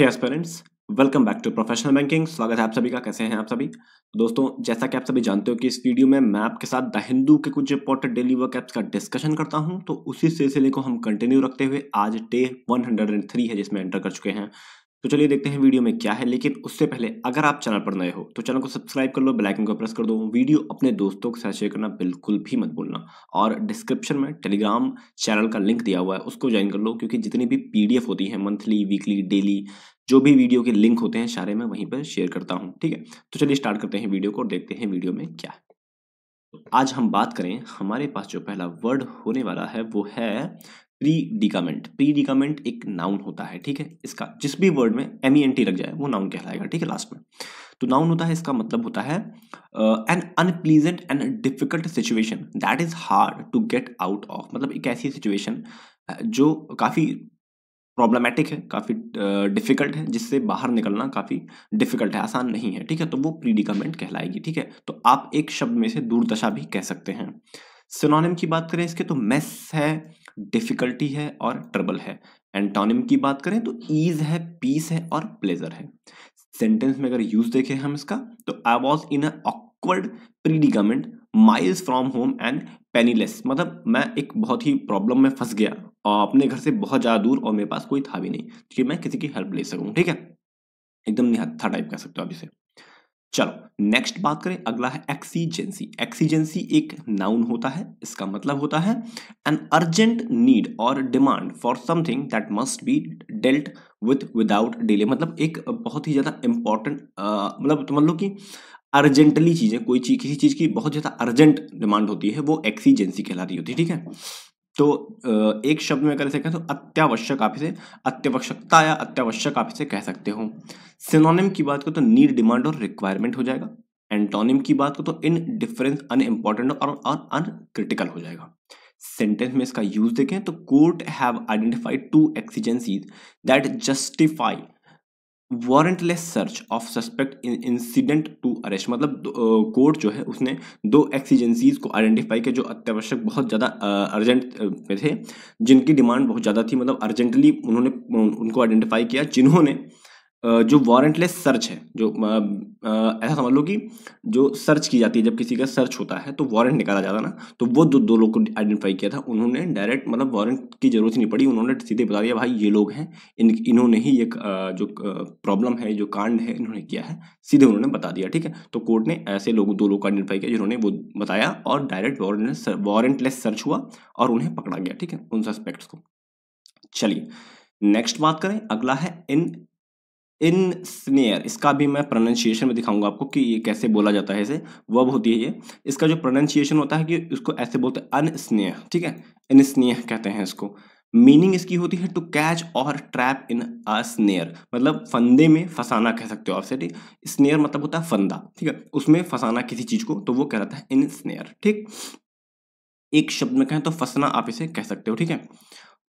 hey aspirants welcome back to professional banking स्वागत है आप सभी का कैसे हैं आप सभी तो दोस्तों जैसा कि आप सभी जानते हो कि इस वीडियो में मैं आपके साथ द हिंदू के कुछ इंपॉर्टेंट डेली वर्क ऐप्स का डिस्कशन करता हूं तो उसी सिलसिले को हम कंटिन्यू रखते हुए आज डे 103 है जिसमें एंटर कर चुके हैं तो चलिए देखते हैं वीडियो में क्या है लेकिन उससे पहले अगर आप चैनल पर नए हो तो चैनल को सब्सक्राइब कर लो बेल आइकन को प्रेस कर दो वीडियो अपने दोस्तों के साथ शेयर करना बिल्कुल भी मत बोलना और डिस्क्रिप्शन में टेलीग्राम चैनल का लिंक दिया हुआ है उसको ज्वाइन कर लो क्योंकि जितनी भी पीडीएफ होती है मंथली वीकली डेली जो भी वीडियो के लिंक होते हैं सारे मैं वहीं पर शेयर करता हूँ ठीक है तो चलिए स्टार्ट करते हैं वीडियो को देखते हैं वीडियो में क्या है तो आज हम बात करें हमारे पास जो पहला वर्ड होने वाला है वो है प्री डिकामेंट प्री डिकामेंट एक नाउन होता है ठीक है इसका जिस भी वर्ड में एम ई एन टी लग जाए वो नाउन कहलाएगा ठीक है लास्ट में तो नाउन होता है इसका मतलब होता है an unpleasant and difficult situation that is hard to get out of मतलब एक ऐसी सिचुएशन uh, जो काफ़ी प्रॉब्लमेटिक है काफ़ी डिफ़िकल्ट uh, है जिससे बाहर निकलना काफ़ी डिफ़िकल्ट है आसान नहीं है ठीक है तो वो प्रीडिकमेंट कहलाएगी ठीक है तो आप एक शब्द में से दूरदशा भी कह सकते हैं सिनोनिम की बात करें इसके तो मेस है डिफिकल्टी है और ट्रबल है एंटोनिम की बात करें तो ईज है पीस है और प्लेजर है सेंटेंस में अगर यूज देखें हम इसका तो I was in awkward predicament miles from home and penniless मतलब मैं एक बहुत ही प्रॉब्लम में फंस गया और अपने घर से बहुत ज़्यादा दूर और मेरे पास कोई था भी नहीं कि तो मैं किसी की हेल्प ले सकूँ ठीक है एकदम निहत्था टाइप कह सकते हो आप इसे चलो नेक्स्ट बात करें अगला है एक्सीजेंसी एक्सीजेंसी एक नाउन होता है इसका मतलब होता है एन अर्जेंट नीड और demand for something that must be dealt with without delay मतलब एक बहुत ही ज़्यादा इंपॉर्टेंट मतलब तो मतलब कि अर्जेंटली चीज़ें कोई चीज़ किसी चीज़ की बहुत ज़्यादा अर्जेंट डिमांड होती है वो एक्सीजेंसी कहलाती होती है ठीक है तो एक शब्द में अगर इसे कहें तो अत्यावश्यक आप इसे अत्यावश्यकता या अत्यावश्यक आप इसे कह सकते हो सिनोनिम की बात करो तो नीड डिमांड और रिक्वायरमेंट हो जाएगा एंटोनिम की बात करो तो इन डिफरेंस अन इंपॉर्टेंट और अनक्रिटिकल हो जाएगा सेंटेंस में इसका यूज देखें तो court have identified two exigencies that justify warrantless search of suspect incident to arrest मतलब कोर्ट जो है उसने दो एक्सीजेंसीज को आइडेंटिफाई किया जो अत्यावश्यक बहुत ज़्यादा अर्जेंट पे थे जिनकी डिमांड बहुत ज़्यादा थी मतलब अर्जेंटली उन्होंने उनको आइडेंटिफाई किया जिन्होंने जो वारंटलेस सर्च है जो ऐसा समझ लो कि जो सर्च की जाती है जब किसी का सर्च होता है तो वारंट निकाला जाता ना तो वो जो दो लोग को आइडेंटिफाई किया था उन्होंने डायरेक्ट मतलब वारंट की जरूरत ही नहीं पड़ी उन्होंने सीधे बता दिया भाई ये लोग हैं इन इन्होंने ही ये जो प्रॉब्लम है जो कांड है इन्होंने किया है सीधे उन्होंने बता दिया ठीक है तो कोर्ट ने ऐसे लोग दो लोग को आइडेंटिफाई किया जिन्होंने वो बताया और डायरेक्ट वारंटलेस वारंटलेस सर्च हुआ और उन्हें पकड़ा गया ठीक है उन सस्पेक्ट्स को चलिए नेक्स्ट बात करें अगला है इन इन स्नेयर इसका भी मैं प्रोनाउंसिएशन में दिखाऊंगा आपको कि ये कैसे बोला जाता है इसे वब होती है ये इसका जो प्रोनाउंसिएशन होता है कि इसको ऐसे बोलते हैं अनस्नेह ठीक है इनस्नेह कहते हैं इसको मीनिंग इसकी होती है टू कैच और ट्रैप इन अ स्नेयर मतलब फंदे में फंसाना कह सकते हो आप ठीक स्नेयर मतलब होता है फंदा ठीक है उसमें फंसाना किसी चीज को तो वो कहलाता है इन स्नेयर ठीक एक शब्द में कहें तो फंसना आप इसे कह सकते हो ठीक है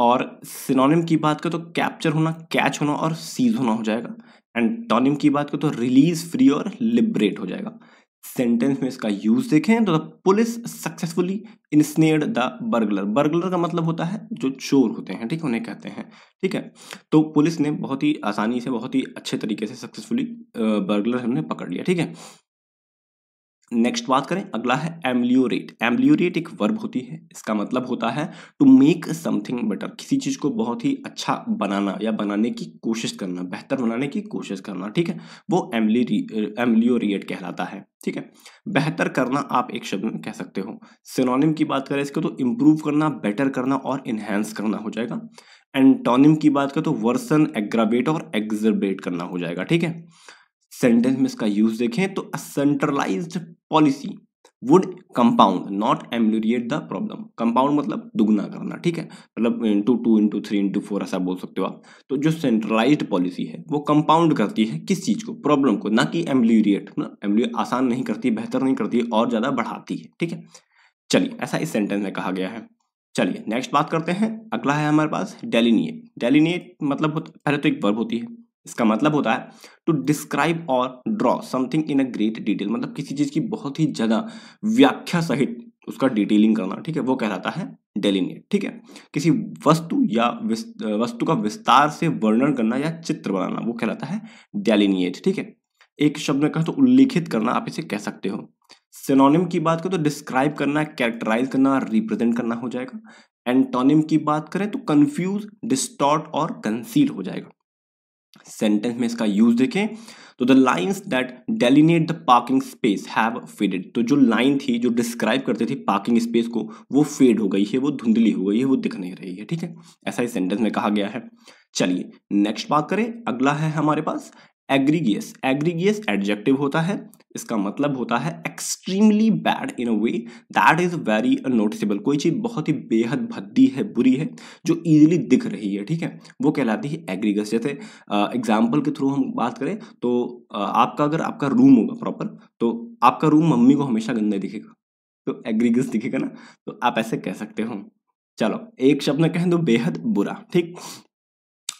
और सिनोनिम की बात करें तो कैप्चर होना कैच होना और सीज होना हो जाएगा एंड टॉनिम की बात करें तो रिलीज फ्री और लिबरेट हो जाएगा सेंटेंस में इसका यूज देखें तो the police successfully ensnared the burglar burglar का मतलब होता है जो चोर होते हैं ठीक उन्हें कहते हैं ठीक है तो पुलिस ने बहुत ही आसानी से बहुत ही अच्छे तरीके से सक्सेसफुली बर्गलर हमने पकड़ लिया ठीक है नेक्स्ट बात करें अगला है एम्ब्लियोरेट एम्ब्लियोरेट एक वर्ब होती है इसका मतलब होता है टू मेक समथिंग बेटर किसी चीज़ को बहुत ही अच्छा बनाना या बनाने की कोशिश करना बेहतर बनाने की कोशिश करना ठीक है वो एम्ली एम्ल्यूरेट कहलाता है ठीक है बेहतर करना आप एक शब्द में कह सकते हो सिनोनिम की बात करें इसको तो इम्प्रूव करना बेटर करना और इन्हेंस करना हो जाएगा एंटोनिम की बात करें तो वर्सन एग्रावेट और एग्जरबेट करना हो जाएगा ठीक है सेंटेंस में इसका यूज देखें तो a policy would compound not ameliorate the problem compound मतलब दुगना करना ठीक है मतलब into two into three into four ऐसा बोल सकते हो आप तो जो सेंट्रलाइज्ड पॉलिसी है वो कंपाउंड करती है किस चीज़ को प्रॉब्लम को ना कि एम्यूरिएट ना एम्यूर आसान नहीं करती बेहतर नहीं करती और ज़्यादा बढ़ाती है ठीक है चलिए ऐसा इस सेंटेंस में कहा गया है चलिए नेक्स्ट बात करते हैं अगला है हमारे पास डेलिनिएट डेलीनिएट मतलब पहले तो एक वर्ब होती है इसका मतलब होता है टू डिस्क्राइब और draw something in a great detail मतलब किसी चीज की बहुत ही ज्यादा व्याख्या सहित उसका डिटेलिंग करना ठीक है वो कहलाता है डेलिनेट ठीक है किसी वस्तु या वस्तु का विस्तार से वर्णन करना या चित्र बनाना वो कहलाता है डेलिनिएट ठीक है एक शब्द में कहा तो उल्लेखित करना आप इसे कह सकते हो सिनोनिम की बात करें तो डिस्क्राइब करना कैरेक्टराइज करना रिप्रेजेंट करना हो जाएगा एंटोनिम की बात करें तो कंफ्यूज डिस्टॉर्ट और कंसील हो जाएगा सेंटेंस में इसका यूज देखें तो the lines that delineate the parking space have faded तो जो लाइन थी जो डिस्क्राइब करती थी पार्किंग स्पेस को वो फेड हो गई है वो धुंधली हो गई है वो दिख नहीं रही है ठीक है ऐसा ही सेंटेंस में कहा गया है चलिए नेक्स्ट बात करें अगला है हमारे पास एग्रीगियस एग्रीगियस एडजेक्टिव होता है इसका मतलब होता है extremely bad in a way that is very noticeable कोई चीज़ बहुत ही बेहद भद्दी है बुरी है जो इजीली दिख रही है ठीक है वो कहलाती है एग्रीगस जैसे एग्जाम्पल के थ्रू हम बात करें तो uh, आपका अगर आपका रूम होगा प्रॉपर तो आपका रूम मम्मी को हमेशा गंदा दिखेगा तो एग्रीगस दिखेगा ना तो आप ऐसे कह सकते हो चलो एक शब्द में कहें तो बेहद बुरा ठीक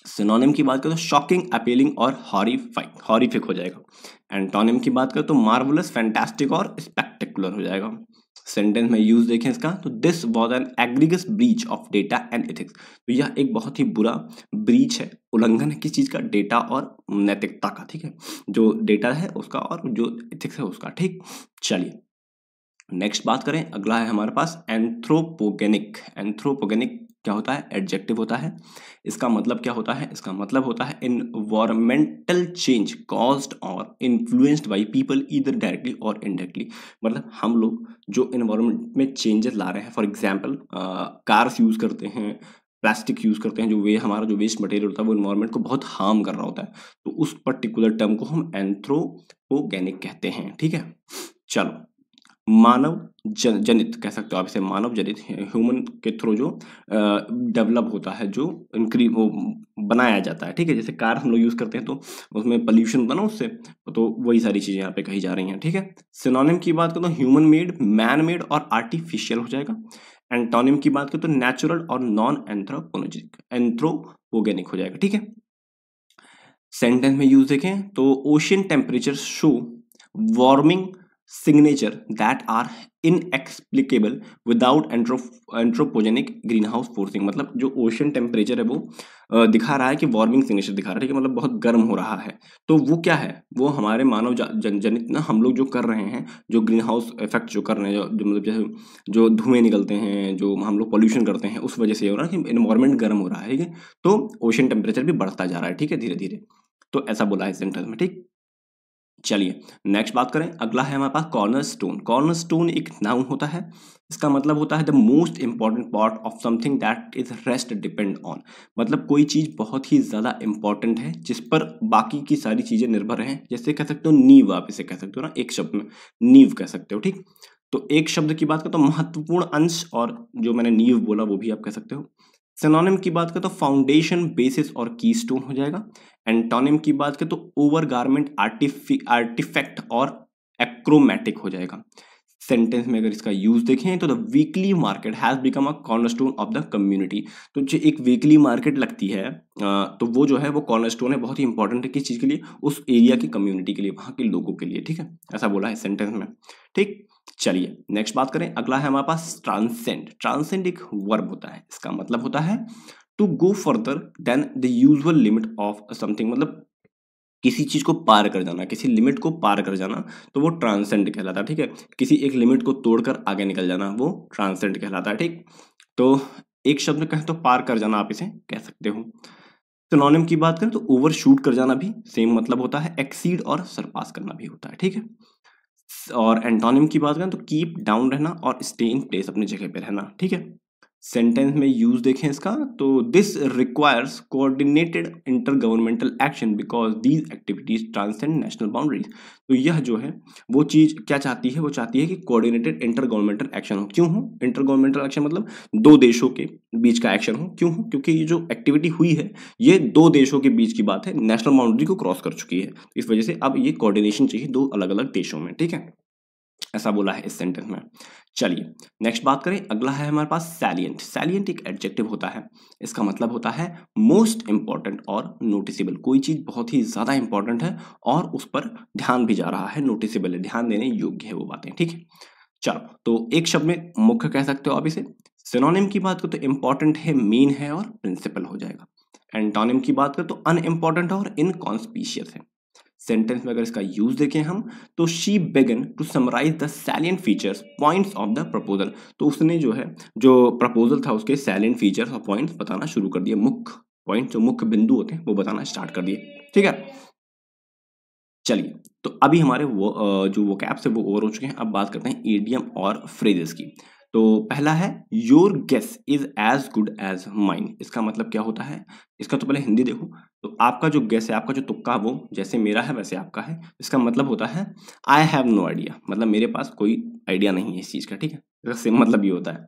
सिनोनिम की बात करें तो शॉकिंग अपीलिंग और हॉरीफाइक हॉरीफिक हो जाएगा एंटोनिम की बात करें तो मार्वलस फैंटेस्टिक और स्पेक्टिकुलर हो जाएगा सेंटेंस में यूज देखें इसका तो this was an egregious breach of data and ethics तो यह एक बहुत ही बुरा ब्रीच है उल्लंघन है किस चीज़ का डेटा और नैतिकता का ठीक है जो डेटा है उसका और जो एथिक्स है उसका ठीक चलिए नेक्स्ट बात करें अगला है हमारे पास एंथ्रोपोगेनिक एंथ्रोपोगेनिक क्या होता है एडजेक्टिव होता है इसका मतलब क्या होता है इसका मतलब होता है इन्वायरमेंटल चेंज कॉज्ड और इन्फ्लुएंस्ड बाई पीपल इधर डायरेक्टली और इनडायरेक्टली मतलब हम लोग जो इन्वायरमेंट में चेंजेस ला रहे हैं फॉर एग्जाम्पल कार्स यूज़ करते हैं प्लास्टिक यूज़ करते हैं जो वे हमारा जो वेस्ट मटेरियल होता है वो इन्वायरमेंट को बहुत हार्म कर रहा होता है तो उस पर्टिकुलर टर्म को हम एंथ्रोपोगेनिक कहते हैं ठीक है चलो मानव जन, जनित कह सकते हो आप इसे मानव जनित ह्यूमन के थ्रू जो डेवलप होता है जो इनक्री वो बनाया जाता है ठीक है जैसे कार हम लोग यूज़ करते हैं तो उसमें पॉल्यूशन बना उससे तो वही सारी चीज़ें यहाँ पे कही जा रही हैं ठीक है सिनोनिम की बात करें तो ह्यूमन मेड मैन मेड और आर्टिफिशियल हो जाएगा एंटोनिम की बात करें तो नेचुरल और नॉन एंथ्रोपोलोजिक एंथ्रोपोगेनिक हो जाएगा ठीक है सेंटेंस में यूज देखें तो ocean temperature show warming signature that are inexplicable without anthropogenic greenhouse forcing मतलब जो ओशन टेम्परेचर है वो दिखा रहा है कि वार्मिंग सिग्नेचर दिखा रहा है ठीक है मतलब बहुत गर्म हो रहा है तो वो क्या है वो हमारे मानव जन, जनित ना हम लोग जो कर रहे हैं जो ग्रीन हाउस इफेक्ट जो कर रहे हैं जो मतलब जैसे जो धुएं निकलते हैं जो हम लोग पॉल्यूशन करते हैं उस वजह से हो रहा है कि इन्वायरमेंट गर्म हो रहा है ठीक है तो ओशन टेम्परेचर भी बढ़ता जा रहा है ठीक है धीरे धीरे तो ऐसा बोला है सेंटर में ठीक चलिए नेक्स्ट बात करें अगला है हमारे पास कॉर्नर स्टोन कॉर्नर स्टोन एक नाउन होता है इसका मतलब होता है the most important part of something that is rest depend on मतलब कोई चीज़ बहुत ही ज़्यादा इंपॉर्टेंट है जिस पर बाकी की सारी चीज़ें निर्भर हैं जैसे कह सकते हो नीव आप इसे कह सकते हो ना एक शब्द में नीव कह सकते हो ठीक तो एक शब्द की बात करें तो महत्वपूर्ण अंश और जो मैंने नीव बोला वो भी आप कह सकते हो सेनोनिम की बात करें तो फाउंडेशन बेसिस और कीस्टोन हो जाएगा एंटोनिम की बात करें तो ओवर गारमेंट आर्टिफैक्ट और एक्रोमेटिक हो जाएगा सेंटेंस में अगर इसका यूज देखें तो the weekly market has become a cornerstone of the community तो जो एक वीकली मार्केट लगती है तो वो जो है वो कॉर्नरस्टोन है बहुत ही इंपॉर्टेंट है किस चीज़ के लिए उस एरिया की कम्युनिटी के लिए वहां के लोगों के लिए ठीक है ऐसा बोला है सेंटेंस में ठीक चलिए नेक्स्ट बात करें अगला है हमारे पास ट्रांसेंड ट्रांसेंड एक वर्ब होता है इसका मतलब होता है to go further than the usual limit of something मतलब किसी चीज़ को पार कर जाना किसी लिमिट को पार कर जाना तो वो ट्रांसेंड कहलाता है ठीक है किसी एक लिमिट को तोड़कर आगे निकल जाना वो ट्रांसेंड कहलाता है ठीक तो एक शब्द में कहें तो पार कर जाना आप इसे कह सकते हो सिनोनिम की बात करें तो ओवर शूट कर जाना भी सेम मतलब होता है एक्सीड और सरपास करना भी होता है ठीक है और एंटोनिम की बात करें तो कीप डाउन रहना और स्टे इन प्लेस अपनी जगह पे रहना ठीक है सेंटेंस में यूज देखें इसका तो this requires coordinated inter governmental action because these activities transcend national boundaries तो यह जो है वो चीज़ क्या चाहती है वो चाहती है कि कोऑर्डिनेटेड इंटर गवर्नमेंटल एक्शन हो क्यों हो इंटर गवर्नमेंटल एक्शन मतलब दो देशों के बीच का एक्शन हो क्यों हो क्योंकि ये जो एक्टिविटी हुई है ये दो देशों के बीच की बात है नेशनल बाउंड्री को क्रॉस कर चुकी है इस वजह से अब ये कोऑर्डिनेशन चाहिए दो अलग अलग देशों में ठीक है ऐसा बोला है इस सेंटेंस में चलिए नेक्स्ट बात करें अगला है हमारे पास सैलियंट सैलियंट एक एडजेक्टिव होता है इसका मतलब होता है मोस्ट इंपॉर्टेंट और नोटिसेबल कोई चीज़ बहुत ही ज़्यादा इंपॉर्टेंट है और उस पर ध्यान भी जा रहा है नोटिसेबल है ध्यान देने योग्य है वो बातें ठीक है चलो तो एक शब्द में मुख्य कह सकते हो आप इसे सिनोनिम की बात करो तो इंपॉर्टेंट है मेन है और प्रिंसिपल हो जाएगा एंटोनिम की बात करो तो अनइम्पॉर्टेंट है और इनकॉन्स्पीशियस है सेंटेंस में अगर इसका यूज देखें हम तो she began to summarise the salient features points of the proposal तो उसने जो है जो प्रपोजल था उसके सैलियंट फीचर्स और पॉइंट्स बताना शुरू कर दिए मुख्य पॉइंट जो मुख्य बिंदु होते हैं वो बताना स्टार्ट कर दिए ठीक है चलिए तो अभी हमारे वो जो वो कैप्स है वो ओवर हो चुके हैं अब बात करते हैं एडियम और फ्रेजेस की तो पहला है your guess is as good as mind इसका मतलब क्या होता है इसका तो पहले हिंदी देखो तो आपका जो गैस है आपका जो तुक्का वो जैसे मेरा है वैसे आपका है इसका मतलब होता है आई हैव नो आइडिया मतलब मेरे पास कोई आइडिया नहीं है इस चीज़ का ठीक है इसका सेम मतलब ये होता है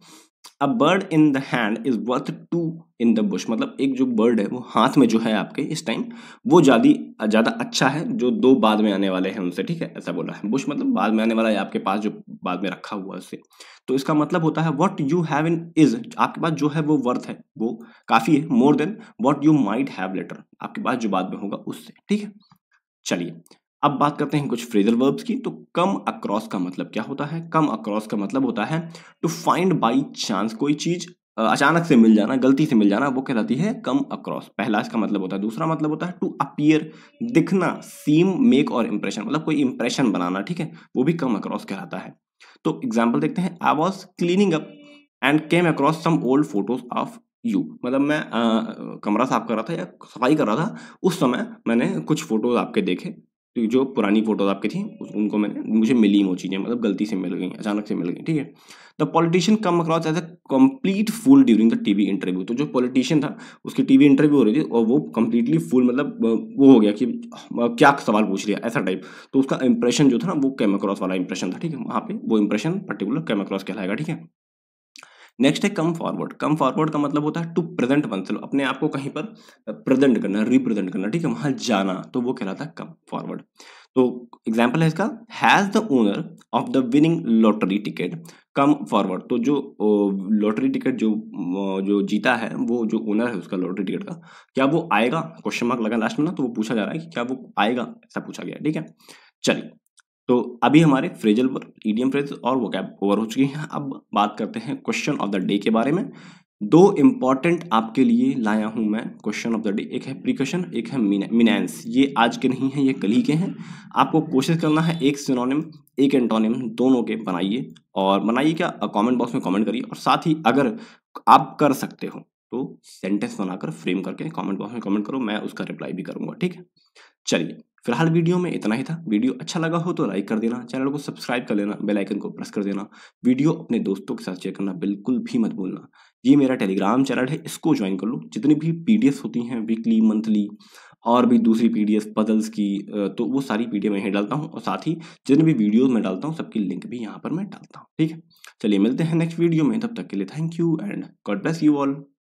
a bird in the hand is worth two in the bush मतलब एक जो बर्ड है वो हाथ में जो है आपके इस टाइम वो ज़्यादा ज़्यादा अच्छा है जो दो बाद में आने वाले हैं उनसे ठीक है ऐसा बोला है बुश मतलब बाद में आने वाला है आपके पास जो बाद में रखा हुआ है उससे तो इसका मतलब होता है what you have in is आपके पास जो है वो वर्थ है वो काफ़ी है more than what you might have later आपके पास जो बाद में होगा उससे ठीक है चलिए अब बात करते हैं कुछ फ्रेजल वर्ब्स की तो कम अक्रॉस का मतलब क्या होता है कम अक्रॉस का मतलब होता है टू फाइंड बाई चांस कोई चीज अचानक से मिल जाना गलती से मिल जाना वो कहलाती है कम अक्रॉस पहला इसका मतलब होता है दूसरा मतलब होता है टू अपियर दिखना सीम मेक और इंप्रेशन मतलब कोई इंप्रेशन बनाना ठीक है वो भी कम अक्रॉस कहलाता है तो एग्जाम्पल देखते हैं I was cleaning up and came across some old photos of you मतलब मैं आ, कमरा साफ कर रहा था या सफाई कर रहा था उस समय मैंने कुछ फोटोज आपके देखे तो जो पुरानी फोटोज आपकी थी उनको मैंने मुझे मिली वो चीज़ें मतलब गलती से मिल गई अचानक से मिल गई ठीक है the politician come across as a complete fool during the TV interview तो जो पॉलिटिशियन था उसकी टीवी इंटरव्यू हो रही थी और वो कंप्लीटली फुल मतलब वो हो गया कि क्या सवाल पूछ लिया ऐसा टाइप तो उसका इंप्रेशन जो था ना वो कैम वाला इंप्रेशन था ठीक है वहाँ पे वो इंप्रेशन पर्टिकुलर कैम कहलाएगा ठीक है नेक्स्ट है कम फॉरवर्ड कम फॉरवर्ड का मतलब होता है टू प्रेजेंट वन सेल्फ अपने आप को कहीं पर प्रेजेंट करना रिप्रेजेंट करना ठीक है वहां जाना तो वो कहलाता है कम फॉरवर्ड तो एग्जाम्पल है इसका has the owner of the winning lottery ticket come forward तो जो लॉटरी टिकट जो जो जीता है वो जो ओनर है उसका लॉटरी टिकट का क्या वो आएगा क्वेश्चन मार्क लगा लास्ट में ना तो वो पूछा जा रहा है कि क्या वो आएगा ऐसा पूछा गया ठीक है चलिए तो अभी हमारे फ्रेजल वर्ब ईडीएम फ्रेज और वो कैब ओवर हो चुकी हैं अब बात करते हैं क्वेश्चन ऑफ द डे के बारे में दो इम्पॉर्टेंट आपके लिए लाया हूं मैं क्वेश्चन ऑफ द डे एक है प्रिकॉशन एक है मिनेंस ये आज के नहीं है ये कल ही के हैं आपको कोशिश करना है एक सिनोनिम एक एंटोनिम दोनों के बनाइए और बनाइए क्या कमेंट बॉक्स में कमेंट करिए और साथ ही अगर आप कर सकते हो तो सेंटेंस बनाकर फ्रेम करके कमेंट बॉक्स में कमेंट करो मैं उसका रिप्लाई भी करूँगा ठीक है चलिए फिलहाल वीडियो में इतना ही था वीडियो अच्छा लगा हो तो लाइक कर देना चैनल को सब्सक्राइब कर लेना बेल आइकन को प्रेस कर देना वीडियो अपने दोस्तों के साथ शेयर करना बिल्कुल भी मत भूलना ये मेरा टेलीग्राम चैनल है इसको ज्वाइन कर लो जितनी भी पी होती हैं वीकली मंथली और भी दूसरी पी डी पजल्स की तो वो सारी पी डी मैं डालता हूँ और साथ ही जितने भी वीडियोज़ मैं डालता हूँ सबकी लिंक भी यहाँ पर मैं डालता हूँ ठीक है चलिए मिलते हैं नेक्स्ट वीडियो में तब तक के लिए thank you and God bless you all